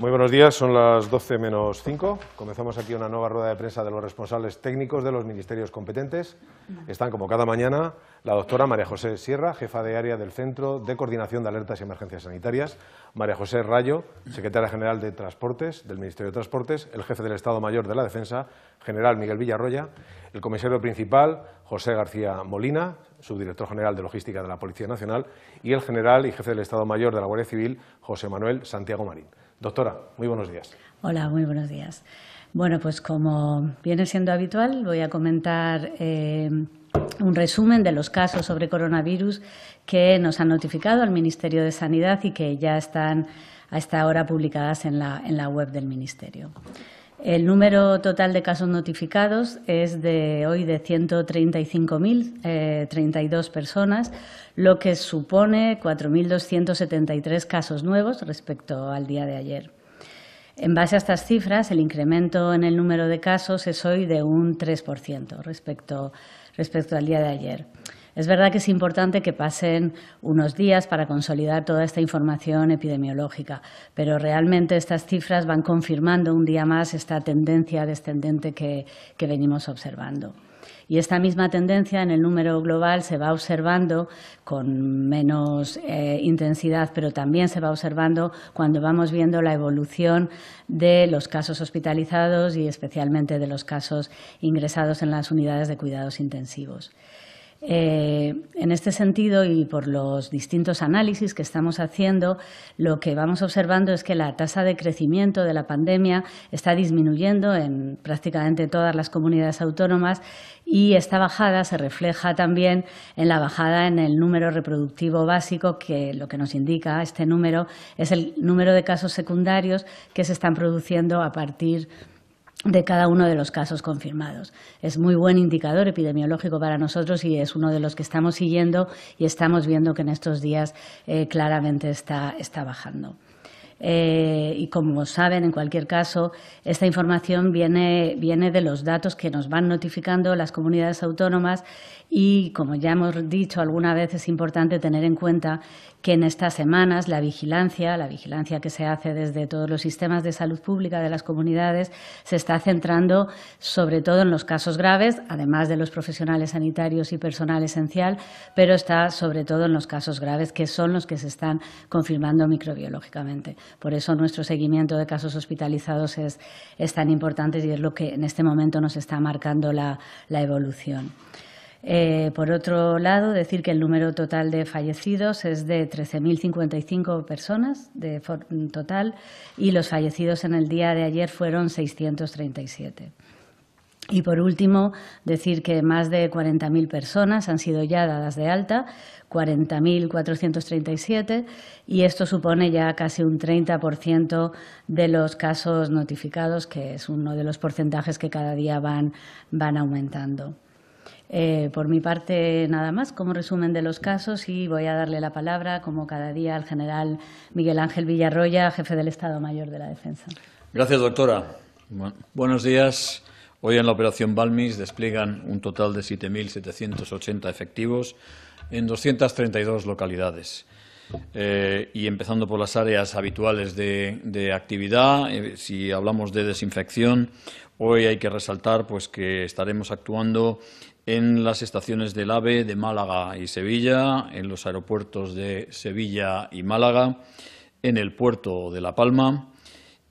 Muy buenos días, son las 12 menos 5. Comenzamos aquí una nueva rueda de prensa de los responsables técnicos de los ministerios competentes. Están, como cada mañana, la doctora María José Sierra, jefa de área del Centro de Coordinación de Alertas y Emergencias Sanitarias, María José Rayo, secretaria general de Transportes del Ministerio de Transportes, el jefe del Estado Mayor de la Defensa, general Miguel Villarroya, el comisario principal, José García Molina, subdirector general de Logística de la Policía Nacional, y el general y jefe del Estado Mayor de la Guardia Civil, José Manuel Santiago Marín. Doctora, muy buenos días. Hola, muy buenos días. Bueno, pues como viene siendo habitual, voy a comentar eh, un resumen de los casos sobre coronavirus que nos han notificado al Ministerio de Sanidad y que ya están a esta hora publicadas en la web del Ministerio. El número total de casos notificados es de hoy de 135.032 eh, personas, lo que supone 4.273 casos nuevos respecto al día de ayer. En base a estas cifras, el incremento en el número de casos es hoy de un 3% respecto, respecto al día de ayer. Es verdad que es importante que pasen unos días para consolidar toda esta información epidemiológica, pero realmente estas cifras van confirmando un día más esta tendencia descendente que, venimos observando. Y esta misma tendencia en el número global se va observando con menos eh, intensidad, pero también se va observando cuando vamos viendo la evolución de los casos hospitalizados y especialmente de los casos ingresados en las unidades de cuidados intensivos. Eh, en este sentido, y por los distintos análisis que estamos haciendo, lo que vamos observando es que la tasa de crecimiento de la pandemia está disminuyendo en prácticamente todas las comunidades autónomas y esta bajada se refleja también en la bajada en el número reproductivo básico, que lo que nos indica este número es el número de casos secundarios que se están produciendo a partir de de cada uno de los casos confirmados. Es muy buen indicador epidemiológico para nosotros y es uno de los que estamos siguiendo y estamos viendo que en estos días eh, claramente está, está bajando. Eh, y como saben, en cualquier caso, esta información viene, viene de los datos que nos van notificando las comunidades autónomas y, como ya hemos dicho alguna vez, es importante tener en cuenta que en estas semanas la vigilancia, la vigilancia que se hace desde todos los sistemas de salud pública de las comunidades, se está centrando sobre todo en los casos graves, además de los profesionales sanitarios y personal esencial, pero está sobre todo en los casos graves, que son los que se están confirmando microbiológicamente. Por eso nuestro seguimiento de casos hospitalizados es, tan importante y es lo que en este momento nos está marcando la, la evolución. Eh, por otro lado, decir que el número total de fallecidos es de 13.055 personas de total y los fallecidos en el día de ayer fueron 637. Y por último, decir que más de 40.000 personas han sido ya dadas de alta, 40.437, y esto supone ya casi un 30% de los casos notificados, que es uno de los porcentajes que cada día van aumentando. Eh, por mi parte, nada más como resumen de los casos y voy a darle la palabra, como cada día, al general Miguel Ángel Villarroya, jefe del Estado Mayor de la Defensa. Gracias, doctora. buenos días. Hoy en la operación Balmis despliegan un total de 7.780 efectivos en 232 localidades. Eh, y empezando por las áreas habituales de, actividad, eh, si hablamos de desinfección, hoy hay que resaltar pues, que estaremos actuando en las estaciones del AVE de Málaga y Sevilla, en los aeropuertos de Sevilla y Málaga, en el puerto de La Palma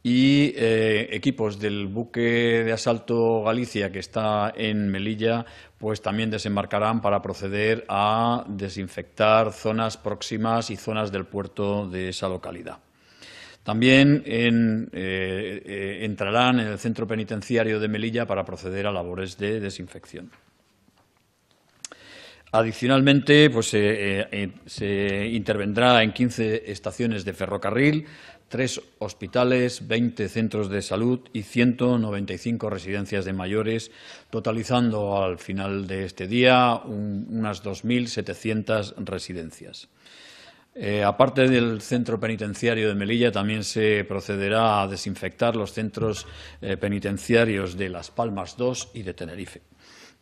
y eh, equipos del buque de asalto Galicia que está en Melilla, pues también desembarcarán para proceder a desinfectar zonas próximas y zonas del puerto de esa localidad. También eh, eh, entrarán en el centro penitenciario de Melilla para proceder a labores de desinfección. Adicionalmente, pues, eh, eh, eh, se intervendrá en 15 estaciones de ferrocarril, tres hospitales, 20 centros de salud y 195 residencias de mayores, totalizando al final de este día unas 2.700 residencias. aparte del centro penitenciario de Melilla, también se procederá a desinfectar los centros penitenciarios de Las Palmas II y de Tenerife.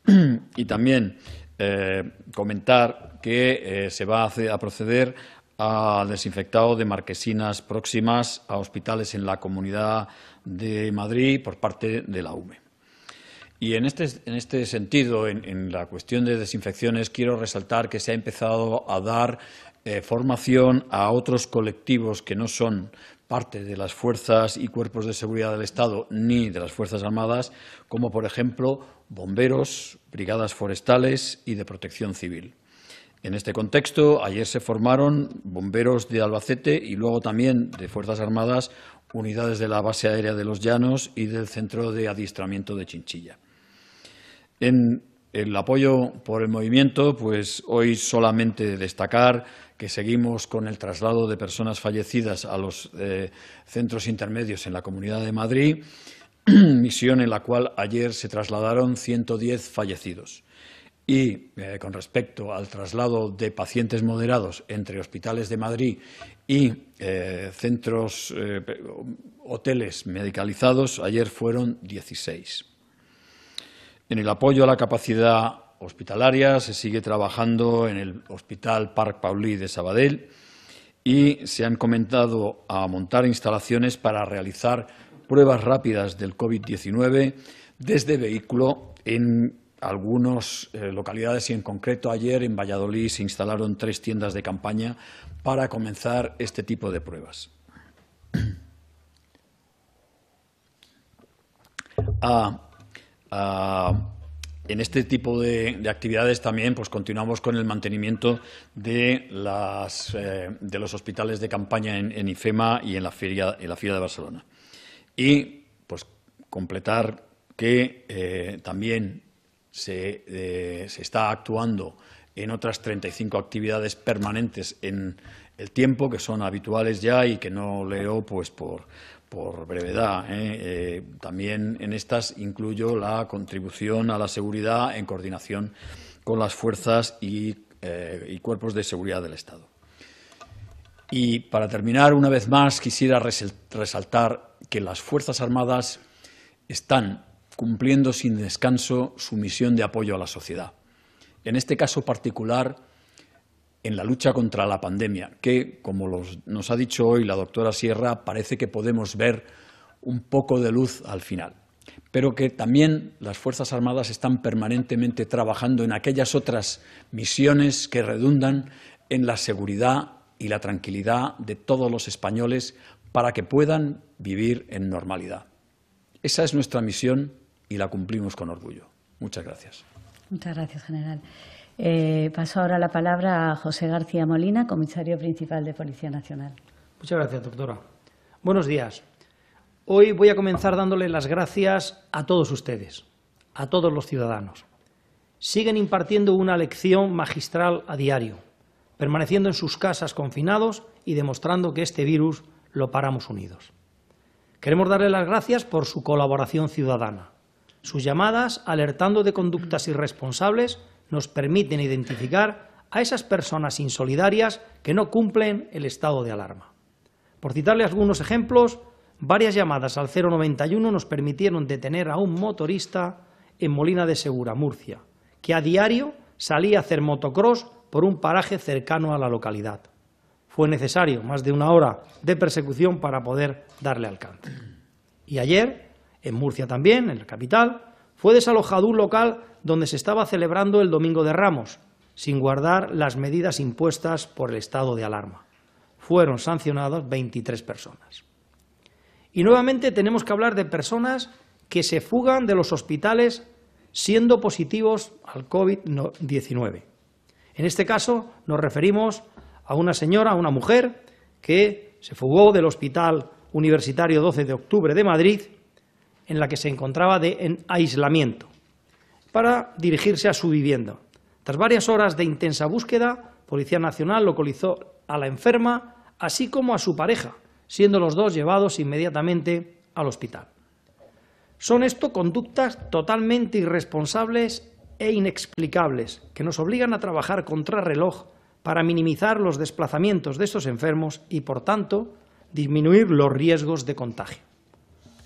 y también eh, comentar que eh, se va a, a proceder al desinfectado de marquesinas próximas a hospitales en la Comunidad de Madrid por parte de la UME. Y en este, en este sentido, en, la cuestión de desinfecciones, quiero resaltar que se ha empezado a dar eh, formación a otros colectivos que no son parte de las fuerzas y cuerpos de seguridad del Estado ni de las Fuerzas Armadas, como por ejemplo bomberos, brigadas forestales y de protección civil. En este contexto, ayer se formaron bomberos de Albacete y luego también de Fuerzas Armadas unidades de la base aérea de Los Llanos y del centro de adiestramiento de Chinchilla. En el apoyo por el movimiento, pues hoy solamente destacar que seguimos con el traslado de personas fallecidas a los eh, centros intermedios en la Comunidad de Madrid, misión en la cual ayer se trasladaron 110 fallecidos. Y eh, con respecto al traslado de pacientes moderados entre hospitales de Madrid y eh, centros, hoteles medicalizados, ayer fueron 16. En el apoyo a la capacidad hospitalaria se sigue trabajando en el Hospital Parc Paulí de Sabadell y se han comentado a montar instalaciones para realizar pruebas rápidas del COVID-19 desde vehículo en algunas eh, localidades y en concreto ayer en Valladolid se instalaron tres tiendas de campaña para comenzar este tipo de pruebas. Ah, Ah, en este tipo de, actividades también pues continuamos con el mantenimiento de, las, eh, de los hospitales de campaña en, IFEMA y en la, feria, de Barcelona. Y pues completar que eh, también eh, se, está actuando en otras 35 actividades permanentes en el tiempo, que son habituales ya y que no leo pues por, por brevedad. ¿eh? Eh, también en estas incluyo la contribución a la seguridad en coordinación con las fuerzas y, eh, cuerpos de seguridad del Estado. Y para terminar, una vez más, quisiera resaltar que las Fuerzas Armadas están cumpliendo sin descanso su misión de apoyo a la sociedad. En este caso particular, en la lucha contra la pandemia, que, como nos ha dicho hoy la doctora Sierra, parece que podemos ver un poco de luz al final, pero que también las Fuerzas Armadas están permanentemente trabajando en aquellas otras misiones que redundan en la seguridad y la tranquilidad de todos los españoles para que puedan vivir en normalidad. Esa es nuestra misión y la cumplimos con orgullo. Muchas gracias. Muchas gracias, general. Eh, paso ahora la palabra a José García Molina, comisario principal de Policía Nacional. Muchas gracias, doctora. Buenos días. Hoy voy a comenzar dándole las gracias a todos ustedes, a todos los ciudadanos. Siguen impartiendo una lección magistral a diario, permaneciendo en sus casas confinados y demostrando que este virus lo paramos unidos. Queremos darle las gracias por su colaboración ciudadana, sus llamadas alertando de conductas irresponsables nos permiten identificar a esas personas insolidarias que no cumplen el estado de alarma. Por citarle algunos ejemplos, varias llamadas al 091 nos permitieron detener a un motorista en Molina de Segura, Murcia, que a diario salía a hacer motocross por un paraje cercano a la localidad. Fue necesario más de una hora de persecución para poder darle alcance. Y ayer, en Murcia también, en la capital, fue desalojado un local donde se estaba celebrando el Domingo de Ramos, sin guardar las medidas impuestas por el estado de alarma. Fueron sancionadas 23 personas. Y nuevamente tenemos que hablar de personas que se fugan de los hospitales siendo positivos al COVID-19. En este caso nos referimos a una señora, a una mujer, que se fugó del Hospital Universitario 12 de Octubre de Madrid, en la que se encontraba de, en aislamiento para dirigirse a su vivienda. Tras varias horas de intensa búsqueda, Policía Nacional localizó a la enferma, así como a su pareja, siendo los dos llevados inmediatamente al hospital. Son esto conductas totalmente irresponsables e inexplicables que nos obligan a trabajar contra reloj para minimizar los desplazamientos de estos enfermos y, por tanto, disminuir los riesgos de contagio.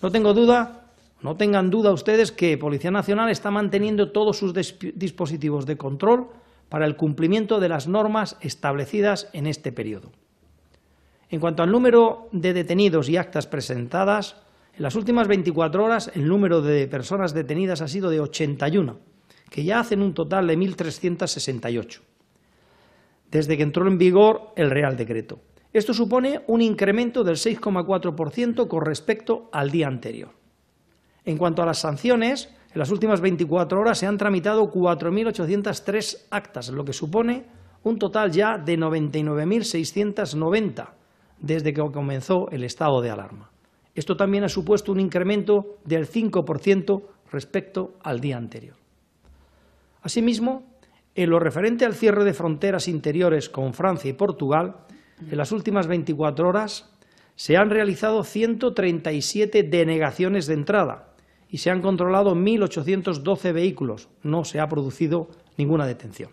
No tengo duda no tengan duda ustedes que Policía Nacional está manteniendo todos sus dispositivos de control para el cumplimiento de las normas establecidas en este periodo. En cuanto al número de detenidos y actas presentadas, en las últimas 24 horas el número de personas detenidas ha sido de 81, que ya hacen un total de 1.368, desde que entró en vigor el Real Decreto. Esto supone un incremento del 6,4% con respecto al día anterior. En cuanto a las sanciones, en las últimas 24 horas se han tramitado 4.803 actas, lo que supone un total ya de 99.690 desde que comenzó el estado de alarma. Esto también ha supuesto un incremento del 5% respecto al día anterior. Asimismo, en lo referente al cierre de fronteras interiores con Francia y Portugal, en las últimas 24 horas se han realizado 137 denegaciones de entrada, y se han controlado 1.812 vehículos. No se ha producido ninguna detención.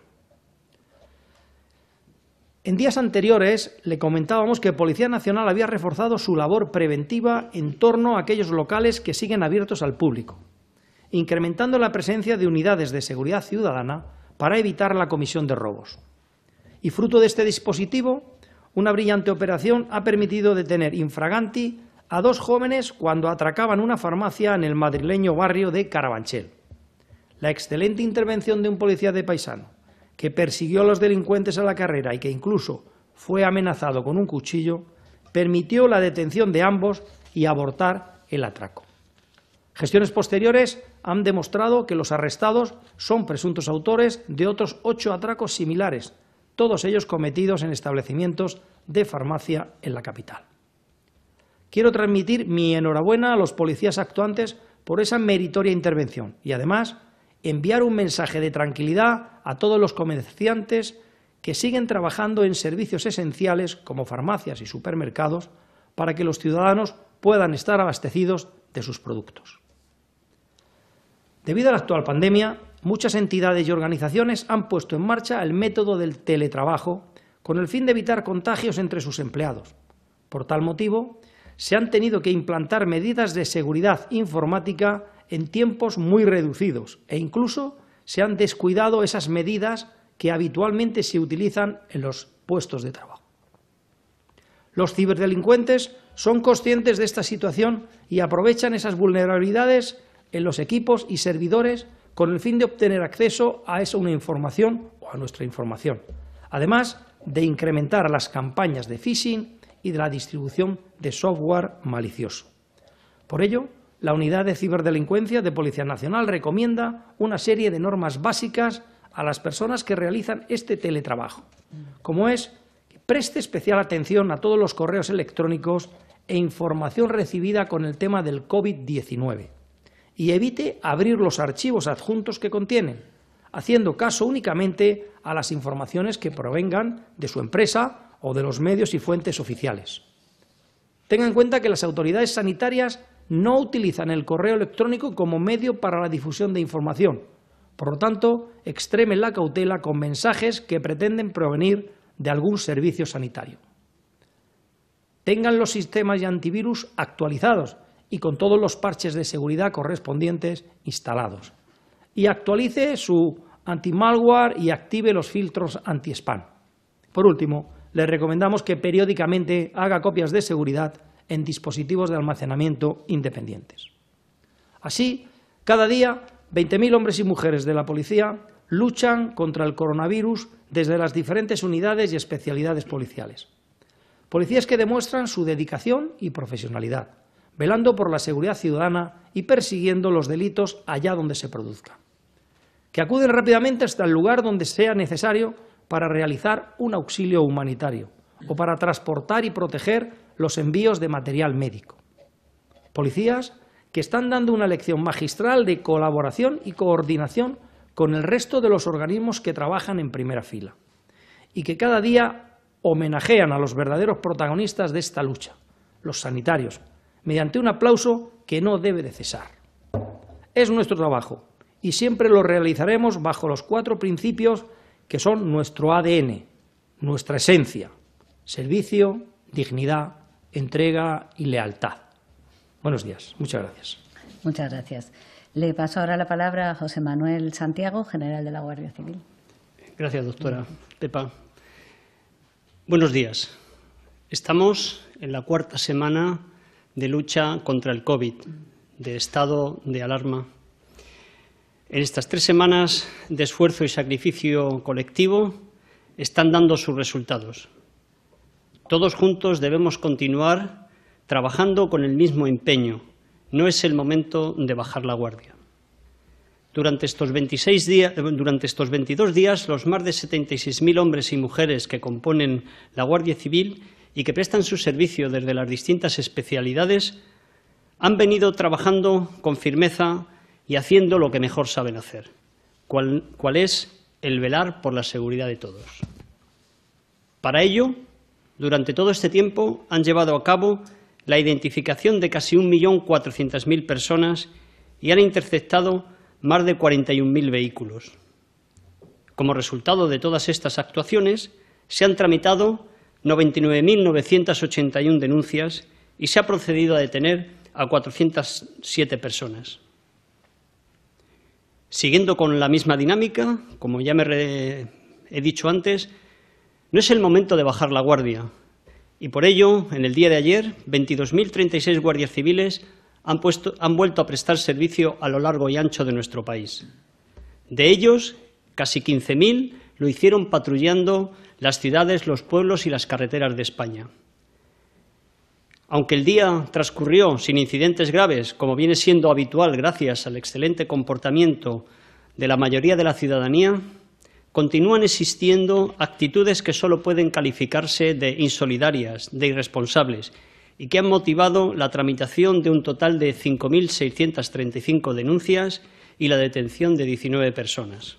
En días anteriores le comentábamos que Policía Nacional había reforzado su labor preventiva en torno a aquellos locales que siguen abiertos al público, incrementando la presencia de unidades de seguridad ciudadana para evitar la comisión de robos. Y fruto de este dispositivo, una brillante operación ha permitido detener infraganti a dos jóvenes cuando atracaban una farmacia en el madrileño barrio de Carabanchel. La excelente intervención de un policía de paisano, que persiguió a los delincuentes a la carrera y que incluso fue amenazado con un cuchillo, permitió la detención de ambos y abortar el atraco. Gestiones posteriores han demostrado que los arrestados son presuntos autores de otros ocho atracos similares, todos ellos cometidos en establecimientos de farmacia en la capital. Quiero transmitir mi enhorabuena a los policías actuantes por esa meritoria intervención y, además, enviar un mensaje de tranquilidad a todos los comerciantes que siguen trabajando en servicios esenciales como farmacias y supermercados para que los ciudadanos puedan estar abastecidos de sus productos. Debido a la actual pandemia, muchas entidades y organizaciones han puesto en marcha el método del teletrabajo con el fin de evitar contagios entre sus empleados. Por tal motivo, se han tenido que implantar medidas de seguridad informática en tiempos muy reducidos e incluso se han descuidado esas medidas que habitualmente se utilizan en los puestos de trabajo. Los ciberdelincuentes son conscientes de esta situación y aprovechan esas vulnerabilidades en los equipos y servidores con el fin de obtener acceso a esa información o a nuestra información, además de incrementar las campañas de phishing y de la distribución de software malicioso. Por ello, la Unidad de Ciberdelincuencia de Policía Nacional recomienda una serie de normas básicas a las personas que realizan este teletrabajo, como es que preste especial atención a todos los correos electrónicos e información recibida con el tema del COVID-19 y evite abrir los archivos adjuntos que contienen, haciendo caso únicamente a las informaciones que provengan de su empresa o de los medios y fuentes oficiales. Tenga en cuenta que las autoridades sanitarias no utilizan el correo electrónico como medio para la difusión de información. Por lo tanto, extreme la cautela con mensajes que pretenden provenir de algún servicio sanitario. Tengan los sistemas y antivirus actualizados y con todos los parches de seguridad correspondientes instalados. Y actualice su anti-malware y active los filtros anti-spam. Por último, le recomendamos que periódicamente haga copias de seguridad en dispositivos de almacenamiento independientes. Así, cada día, 20.000 hombres y mujeres de la policía luchan contra el coronavirus desde las diferentes unidades y especialidades policiales. Policías que demuestran su dedicación y profesionalidad, velando por la seguridad ciudadana y persiguiendo los delitos allá donde se produzcan. Que acuden rápidamente hasta el lugar donde sea necesario para realizar un auxilio humanitario o para transportar y proteger los envíos de material médico. Policías que están dando una lección magistral de colaboración y coordinación con el resto de los organismos que trabajan en primera fila y que cada día homenajean a los verdaderos protagonistas de esta lucha, los sanitarios, mediante un aplauso que no debe de cesar. Es nuestro trabajo y siempre lo realizaremos bajo los cuatro principios que son nuestro ADN, nuestra esencia, servicio, dignidad, entrega y lealtad. Buenos días, muchas gracias. Muchas gracias. Le paso ahora la palabra a José Manuel Santiago, general de la Guardia Civil. Gracias, doctora Pepa. Buenos días. Estamos en la cuarta semana de lucha contra el COVID, de estado de alarma. En estas tres semanas de esfuerzo y sacrificio colectivo están dando sus resultados. Todos juntos debemos continuar trabajando con el mismo empeño. No es el momento de bajar la guardia. Durante estos, días, eh, durante estos 22 días, los más de 76.000 hombres y mujeres que componen la Guardia Civil y que prestan su servicio desde las distintas especialidades han venido trabajando con firmeza y haciendo lo que mejor saben hacer, ¿cuál es el velar por la seguridad de todos. Para ello, durante todo este tiempo han llevado a cabo la identificación de casi 1.400.000 personas y han interceptado más de 41.000 vehículos. Como resultado de todas estas actuaciones, se han tramitado 99.981 denuncias y se ha procedido a detener a 407 personas. Siguiendo con la misma dinámica, como ya me he dicho antes, no es el momento de bajar la guardia. Y por ello, en el día de ayer, 22.036 guardias civiles han, han vuelto a prestar servicio a lo largo y ancho de nuestro país. De ellos, casi 15.000 lo hicieron patrullando las ciudades, los pueblos y las carreteras de España. Aunque el día transcurrió sin incidentes graves, como viene siendo habitual gracias al excelente comportamiento de la mayoría de la ciudadanía, continúan existiendo actitudes que solo pueden calificarse de insolidarias, de irresponsables, y que han motivado la tramitación de un total de 5.635 denuncias y la detención de 19 personas.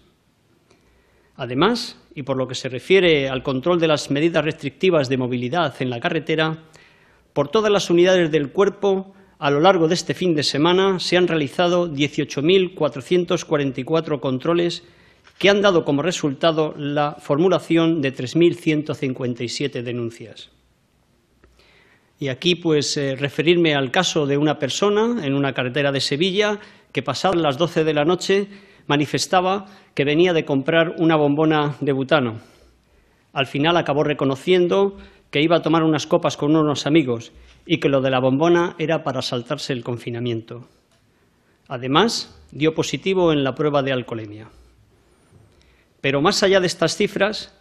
Además, y por lo que se refiere al control de las medidas restrictivas de movilidad en la carretera, por todas las unidades del cuerpo, a lo largo de este fin de semana se han realizado 18.444 controles que han dado como resultado la formulación de 3.157 denuncias. Y aquí, pues, eh, referirme al caso de una persona en una carretera de Sevilla que pasadas las 12 de la noche manifestaba que venía de comprar una bombona de butano. Al final acabó reconociendo que iba a tomar unas copas con unos amigos y que lo de la bombona era para saltarse el confinamiento. Además, dio positivo en la prueba de alcoholemia. Pero más allá de estas cifras,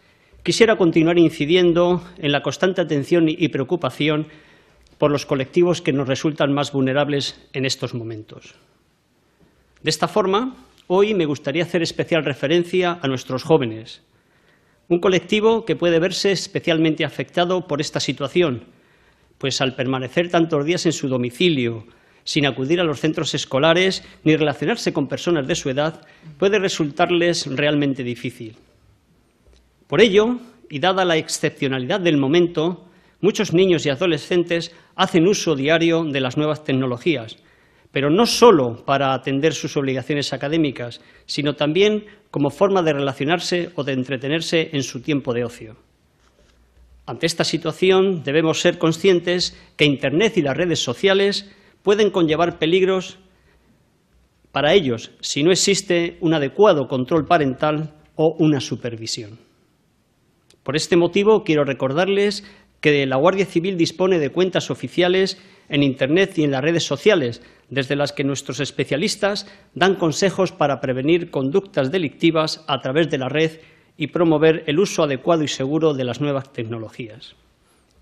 quisiera continuar incidiendo en la constante atención y preocupación por los colectivos que nos resultan más vulnerables en estos momentos. De esta forma, hoy me gustaría hacer especial referencia a nuestros jóvenes, un colectivo que puede verse especialmente afectado por esta situación, pues al permanecer tantos días en su domicilio, sin acudir a los centros escolares ni relacionarse con personas de su edad, puede resultarles realmente difícil. Por ello, y dada la excepcionalidad del momento, muchos niños y adolescentes hacen uso diario de las nuevas tecnologías, pero no solo para atender sus obligaciones académicas, sino también como forma de relacionarse o de entretenerse en su tiempo de ocio. Ante esta situación debemos ser conscientes que Internet y las redes sociales pueden conllevar peligros para ellos si no existe un adecuado control parental o una supervisión. Por este motivo, quiero recordarles que la Guardia Civil dispone de cuentas oficiales en Internet y en las redes sociales, desde las que nuestros especialistas dan consejos para prevenir conductas delictivas a través de la red y promover el uso adecuado y seguro de las nuevas tecnologías.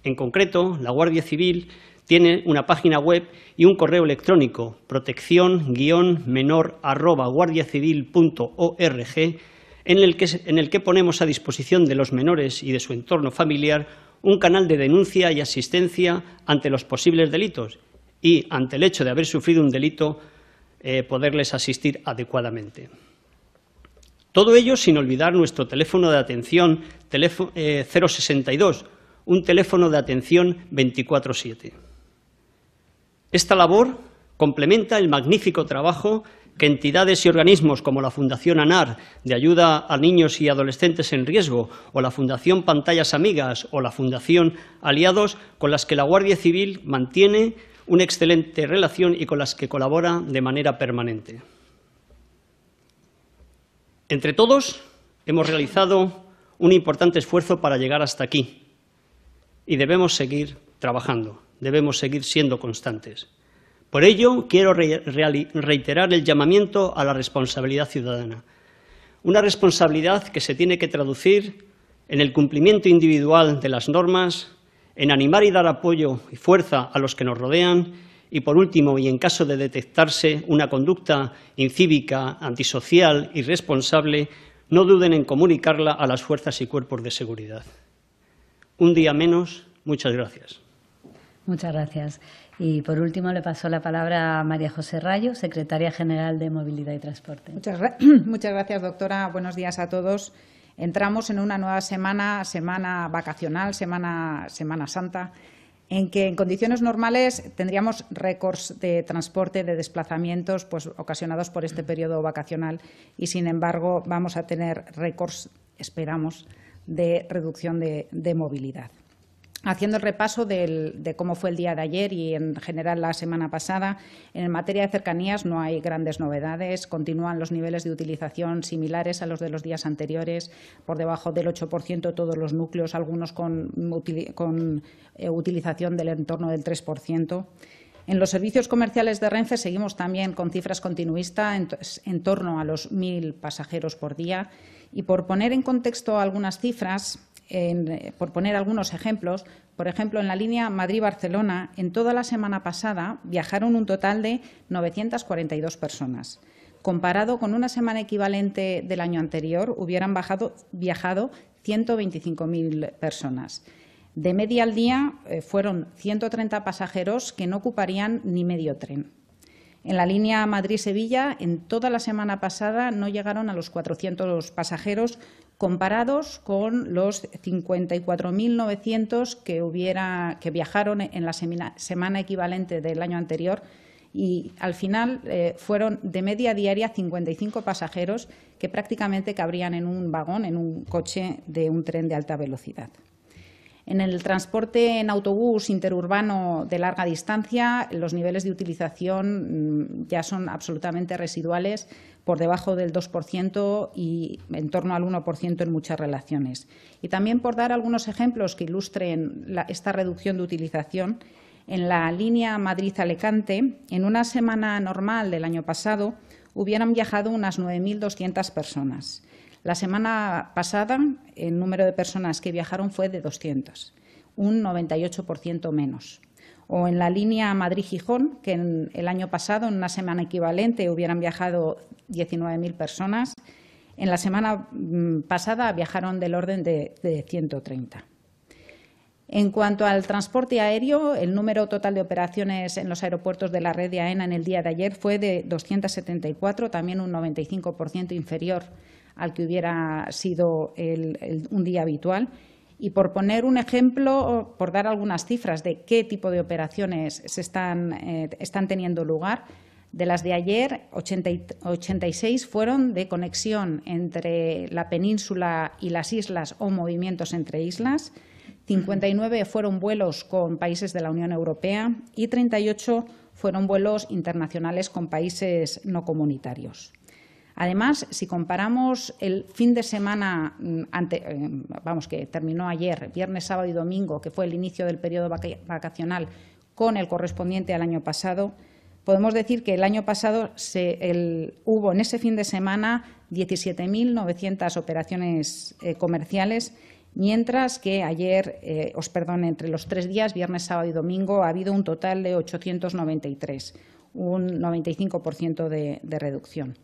En concreto, la Guardia Civil tiene una página web y un correo electrónico protección-menor-guardiacivil.org en el que ponemos a disposición de los menores y de su entorno familiar un canal de denuncia y asistencia ante los posibles delitos y, ante el hecho de haber sufrido un delito, eh, poderles asistir adecuadamente. Todo ello sin olvidar nuestro teléfono de atención teléfono, eh, 062, un teléfono de atención 24 siete Esta labor complementa el magnífico trabajo que entidades y organismos como la Fundación ANAR de ayuda a niños y adolescentes en riesgo o la Fundación Pantallas Amigas o la Fundación Aliados con las que la Guardia Civil mantiene una excelente relación y con las que colabora de manera permanente. Entre todos hemos realizado un importante esfuerzo para llegar hasta aquí y debemos seguir trabajando, debemos seguir siendo constantes. Por ello, quiero reiterar el llamamiento a la responsabilidad ciudadana, una responsabilidad que se tiene que traducir en el cumplimiento individual de las normas, en animar y dar apoyo y fuerza a los que nos rodean y, por último, y en caso de detectarse una conducta incívica, antisocial, irresponsable, no duden en comunicarla a las fuerzas y cuerpos de seguridad. Un día menos. Muchas gracias. Muchas gracias. Y por último le paso la palabra a María José Rayo, secretaria general de Movilidad y Transporte. Muchas, gracias, doctora. Buenos días a todos. Entramos en una nueva semana, semana vacacional, semana, santa, en que en condiciones normales tendríamos récords de transporte, de desplazamientos pues, ocasionados por este periodo vacacional y, sin embargo, vamos a tener récords, esperamos, de reducción de movilidad haciendo el repaso de cómo fue el día de ayer y en general la semana pasada, en materia de cercanías no hay grandes novedades, continúan los niveles de utilización similares a los de los días anteriores, por debajo del 8% todos los núcleos, algunos con, eh, utilización del entorno del 3%. En los servicios comerciales de Renfe seguimos también con cifras continuistas en, torno a los 1.000 pasajeros por día. Y por poner en contexto algunas cifras, eh, por poner algunos ejemplos, por ejemplo, en la línea Madrid-Barcelona, en toda la semana pasada viajaron un total de 942 personas. Comparado con una semana equivalente del año anterior, hubieran viajado 125.000 personas. De media al día eh, fueron 130 pasajeros que no ocuparían ni medio tren. En la línea Madrid-Sevilla, en toda la semana pasada no llegaron a los 400 pasajeros, comparados con los 54.900 que, que viajaron en la semana equivalente del año anterior. Y al final eh, fueron de media diaria 55 pasajeros que prácticamente cabrían en un vagón, en un coche de un tren de alta velocidad. En el transporte en autobús interurbano de larga distancia, los niveles de utilización mm, ya son absolutamente residuales, por debajo del 2% y en torno al 1% en muchas relaciones. Y también por dar algunos ejemplos que ilustren esta reducción de utilización, en la línea Madrid-Alicante, en una semana normal del año pasado, hubieran viajado unas 9.200 personas. La semana pasada el número de personas que viajaron fue de 200, un 98% menos. O en la línea Madrid-Gijón, que en el año pasado, en una semana equivalente, hubieran viajado 19.000 personas, en la semana mm, pasada viajaron del orden de, de 130. En cuanto al transporte aéreo, el número total de operaciones en los aeropuertos de la red de AENA en el día de ayer fue de 274, también un 95% inferior al que hubiera sido un día habitual. Y por poner un ejemplo, por dar algunas cifras de qué tipo de operaciones se están, eh, teniendo lugar, de las de ayer, 86 fueron de conexión entre la península y las islas o movimientos entre islas, 59 fueron vuelos con países de la Unión Europea y 38 fueron vuelos internacionales con países no comunitarios. Además, si comparamos el fin de semana, mm, eh, vamos, que terminó ayer, viernes, sábado y domingo, que fue el inicio del periodo vacacional, con el correspondiente al año pasado, podemos decir que el año pasado hubo en ese fin de semana 17.900 operaciones eh, comerciales, mientras que ayer, eh, os perdón, entre los tres días, viernes, sábado y domingo, ha habido un total de 893, un 95% de reducción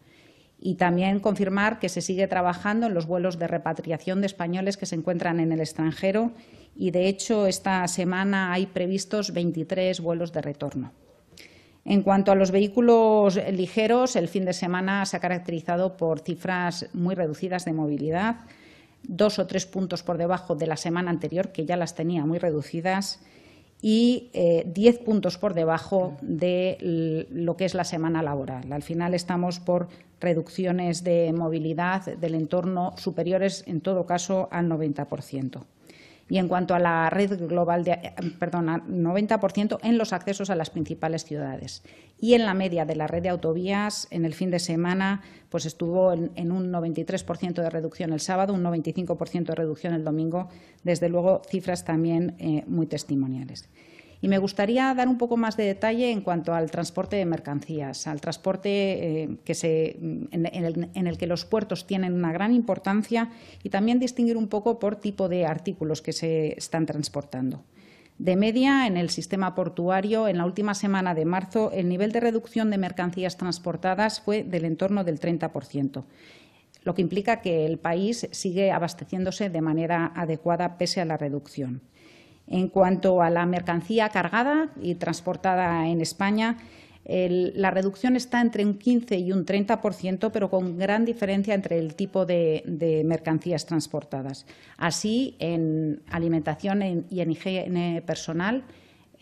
y también confirmar que se sigue trabajando en los vuelos de repatriación de españoles que se encuentran en el extranjero y, de hecho, esta semana hay previstos 23 vuelos de retorno. En cuanto a los vehículos ligeros, el fin de semana se ha caracterizado por cifras muy reducidas de movilidad, dos o tres puntos por debajo de la semana anterior, que ya las tenía muy reducidas, y eh, diez puntos por debajo de lo que es la semana laboral. Al final estamos por reducciones de movilidad del entorno superiores, en todo caso, al 90% y en cuanto a la red global de perdón, 90% en los accesos a las principales ciudades. Y en la media de la red de autovías, en el fin de semana, pues estuvo en, un 93% de reducción el sábado, un 95% de reducción el domingo, desde luego cifras también eh, muy testimoniales. Y me gustaría dar un poco más de detalle en cuanto al transporte de mercancías, al transporte eh, mm, en, el, en, el, que los puertos tienen una gran importancia y también distinguir un poco por tipo de artículos que se están transportando. De media, en el sistema portuario, en la última semana de marzo, el nivel de reducción de mercancías transportadas fue del entorno del 30% lo que implica que el país sigue abasteciéndose de manera adecuada pese a la reducción. En cuanto a la mercancía cargada y transportada en España, la reducción está entre un 15 y un 30%, pero con gran diferencia entre el tipo de, mercancías transportadas. Así, en alimentación y en higiene personal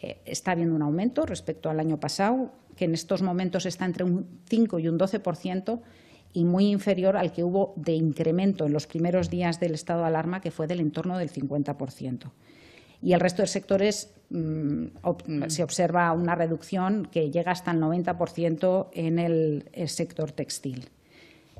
eh, está habiendo un aumento respecto al año pasado, que en estos momentos está entre un 5 y un 12% y muy inferior al que hubo de incremento en los primeros días del estado de alarma, que fue del entorno del 50% y el resto de sectores mm, mm, se observa una reducción que llega hasta el 90% en el, sector textil.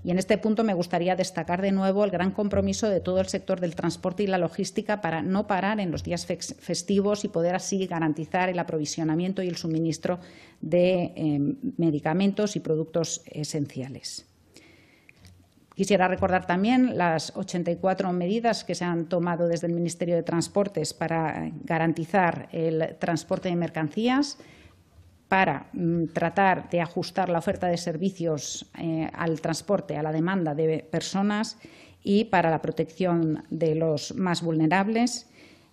Y en este punto me gustaría destacar de nuevo el gran compromiso de todo el sector del transporte y la logística para no parar en los días festivos y poder así garantizar el aprovisionamiento y el suministro de eh, medicamentos y productos esenciales. Quisiera recordar también las 84 medidas que se han tomado desde el Ministerio de Transportes para garantizar el transporte de mercancías, para mm, tratar de ajustar la oferta de servicios eh, al transporte, a la demanda de personas y para la protección de los más vulnerables.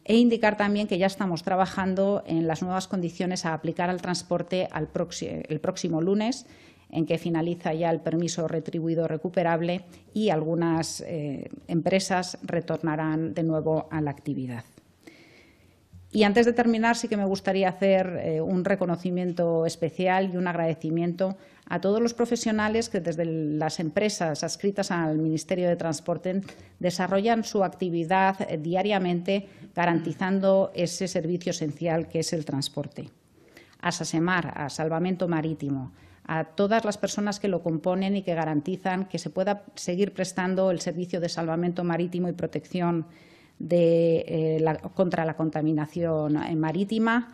E indicar también que ya estamos trabajando en las nuevas condiciones a aplicar al transporte el próximo lunes en que finaliza ya el permiso retribuido recuperable y algunas eh, empresas retornarán de nuevo a la actividad. Y antes de terminar, sí que me gustaría hacer eh, un reconocimiento especial y un agradecimiento a todos los profesionales que desde las empresas adscritas al Ministerio de Transporte desarrollan su actividad eh, diariamente garantizando ese servicio esencial que es el transporte. A SASEMAR, a Salvamento Marítimo, a todas las personas que lo componen y que garantizan que se pueda seguir prestando el servicio de salvamento marítimo y protección eh, contra la contaminación eh, marítima.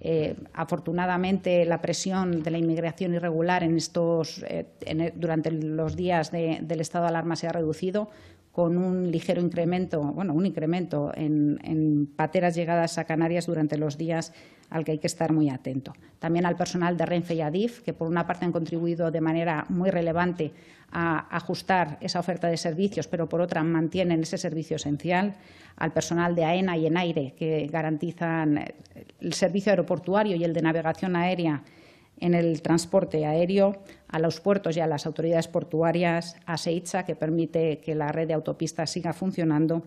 Eh, afortunadamente, la presión de la inmigración irregular durante los días del estado de alarma se ha reducido con un ligero incremento, bueno, un incremento en, en pateras llegadas a Canarias durante los días al que hay que estar muy atento. También al personal de Renfe y Adif, que por una parte han contribuido de manera muy relevante a ajustar esa oferta de servicios, pero por otra mantienen ese servicio esencial. Al personal de AENA y En Aire, que garantizan el servicio aeroportuario y el de navegación aérea en el transporte aéreo, a los puertos y a las autoridades portuarias, a Seicha, que permite que la red de autopistas siga funcionando,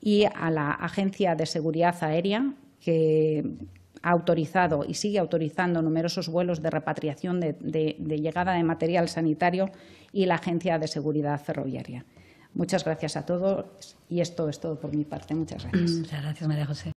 y a la Agencia de Seguridad Aérea, que ha autorizado y sigue autorizando numerosos vuelos de repatriación de, llegada de material sanitario y la Agencia de Seguridad Ferroviaria. Muchas gracias a todos y esto es todo por mi parte. Muchas gracias. Muchas gracias, María José.